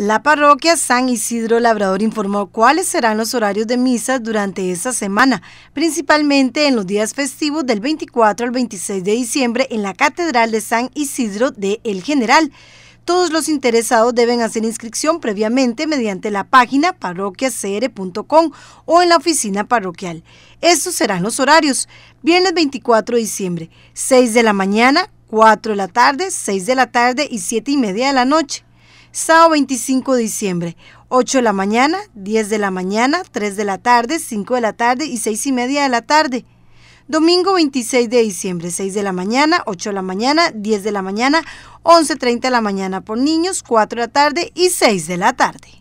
La parroquia San Isidro Labrador informó cuáles serán los horarios de misas durante esta semana, principalmente en los días festivos del 24 al 26 de diciembre en la Catedral de San Isidro de El General. Todos los interesados deben hacer inscripción previamente mediante la página parroquiacr.com o en la oficina parroquial. Estos serán los horarios. Viernes 24 de diciembre, 6 de la mañana, 4 de la tarde, 6 de la tarde y 7 y media de la noche. Sábado 25 de diciembre, 8 de la mañana, 10 de la mañana, 3 de la tarde, 5 de la tarde y 6 y media de la tarde. Domingo 26 de diciembre, 6 de la mañana, 8 de la mañana, 10 de la mañana, 11.30 de la mañana por niños, 4 de la tarde y 6 de la tarde.